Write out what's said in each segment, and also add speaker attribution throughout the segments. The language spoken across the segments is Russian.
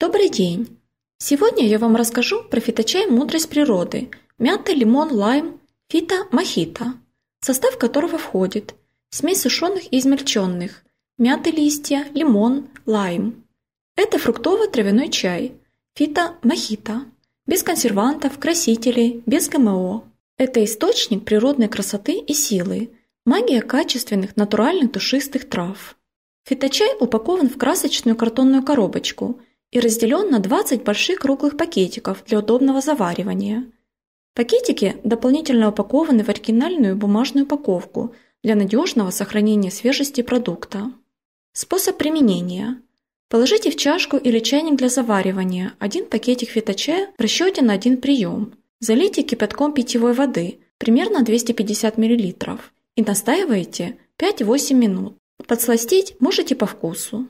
Speaker 1: Добрый день! Сегодня я вам расскажу про фиточай «Мудрость природы» мята, лимон, лайм, фита, мохито, состав которого входит смесь сушеных и измельченных, мяты листья, лимон, лайм. Это фруктово-травяной чай, фита, мохито, без консервантов, красителей, без ГМО. Это источник природной красоты и силы, магия качественных натуральных душистых трав. Фиточай упакован в красочную картонную коробочку – и разделен на 20 больших круглых пакетиков для удобного заваривания. Пакетики дополнительно упакованы в оригинальную бумажную упаковку для надежного сохранения свежести продукта. Способ применения. Положите в чашку или чайник для заваривания один пакетик фиточе в расчете на один прием. Залейте кипятком питьевой воды, примерно 250 мл, и настаивайте 5-8 минут. Подсластить можете по вкусу.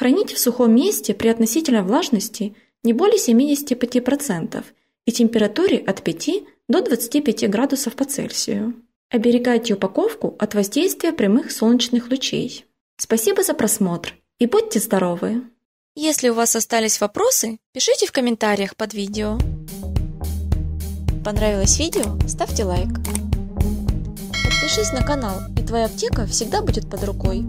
Speaker 1: Храните в сухом месте при относительной влажности не более 75% и температуре от 5 до 25 градусов по Цельсию. Оберегайте упаковку от воздействия прямых солнечных лучей. Спасибо за просмотр и будьте здоровы! Если у вас остались вопросы, пишите в комментариях под видео. Понравилось видео? Ставьте лайк. Подпишись на канал, и твоя аптека всегда будет под рукой.